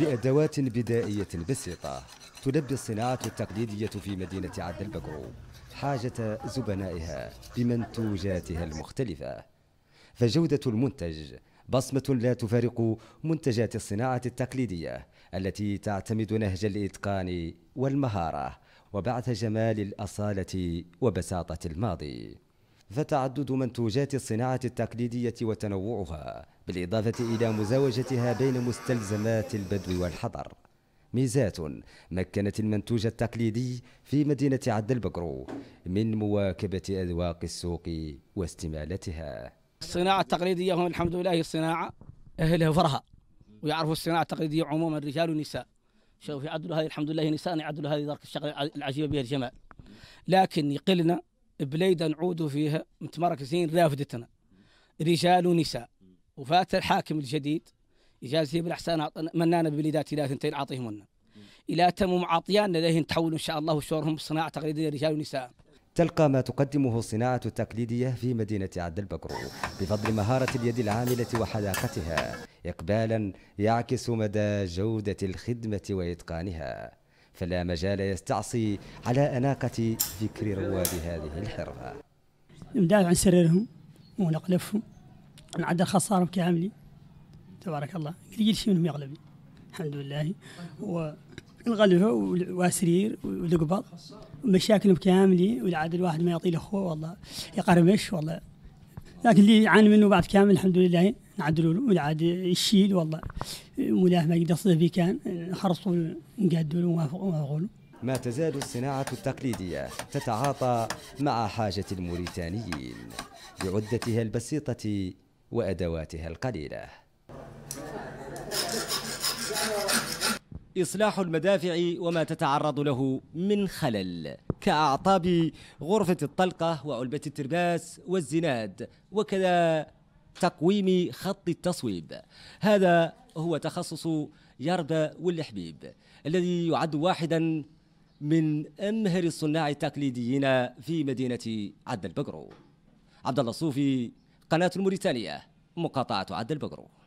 بأدوات بدائية بسيطة تلبي الصناعة التقليدية في مدينة عبد البقر حاجة زبنائها بمنتوجاتها المختلفة فجودة المنتج بصمة لا تفارق منتجات الصناعة التقليدية التي تعتمد نهج الإتقان والمهارة وبعث جمال الأصالة وبساطة الماضي فتعدد منتوجات الصناعة التقليدية وتنوعها بالإضافة إلى مزاوجتها بين مستلزمات البدو والحضر ميزات مكنت المنتوج التقليدي في مدينة عد البقرو من مواكبة أذواق السوق واستمالتها الصناعة التقليدية هم الحمد لله الصناعة أهلها فرها ويعرفوا الصناعة التقليدية عموما رجال ونساء شوف يعدلوا هذه الحمد لله نساء يعدلوا هذه ذلك الشغلة العجيبة بها الجمال لكن يقلنا بليدة نعود فيها متمركزين رافدتنا رجال ونساء وفات الحاكم الجديد إجازة بالاحسان منانا ببليدات إلى ثنتين أعطيهمنا إلى تمم عطيان لديهن تحول إن شاء الله شورهم بصناعة تقليدية رجال ونساء تلقى ما تقدمه الصناعة التقليدية في مدينة عبد البقر بفضل مهارة اليد العاملة وحداقتها إقبالا يعكس مدى جودة الخدمة وإتقانها فلا مجال يستعصي على أناقة ذكر رواد هذه الحرفة ندافع عن سريرهم ونقلفهم نعدل خسارهم كاملين تبارك الله قليل شيء منهم يغلبي الحمد لله ونغلبه واسرير والقبض ومشاكلهم كاملين والعدل الواحد ما يعطي لاخوه والله يقرمش والله لكن اللي يعاني منه بعد كامل الحمد لله نعدلوا له والعاد يشيل والله ملاه ما يقدر فيه كان خرصوا له نقادوا له ووافقوا له ما تزال الصناعة التقليدية تتعاطى مع حاجة الموريتانيين بعدتها البسيطة وأدواتها القليلة إصلاح المدافع وما تتعرض له من خلل كأعطاب غرفة الطلقة وعلبة الترباس والزناد وكذا تقويم خط التصويب هذا هو تخصص يربة والحبيب الذي يعد واحدا من أمهر الصناع التقليديين في مدينة عد البقرو عبد الله الصوفي قناة الموريتانية مقاطعة عد البقرو